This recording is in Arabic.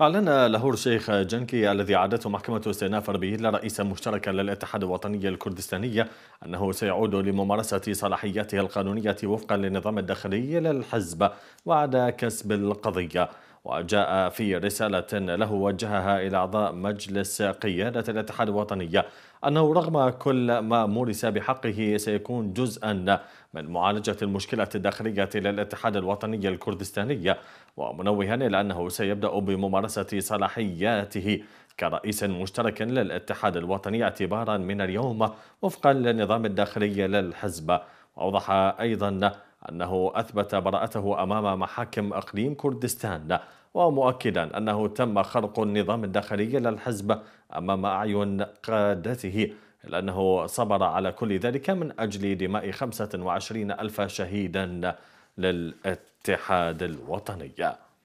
أعلن لاهور شيخ جنكي الذي عادته محكمة استئناف أربيل رئيسا مشتركا للاتحاد الوطني الكردستاني أنه سيعود لممارسة صلاحياته القانونية وفقا للنظام الداخلي للحزب وعد كسب القضية وجاء في رسالة له وجهها إلى أعضاء مجلس قيادة الاتحاد الوطني أنه رغم كل ما مورس بحقه سيكون جزءا من معالجة المشكلة الداخلية للاتحاد الوطني الكردستاني ومنوها إلى أنه سيبدأ بممارسة صلاحياته كرئيس مشترك للاتحاد الوطني اعتبارا من اليوم وفقا للنظام الداخلي للحزب وأوضح أيضا أنه أثبت براءته أمام محاكم إقليم كردستان ومؤكدا أنه تم خرق النظام الداخلي للحزب أمام أعين قادته إلا أنه صبر على كل ذلك من أجل دماء 25 ألف شهيدا للاتحاد الوطني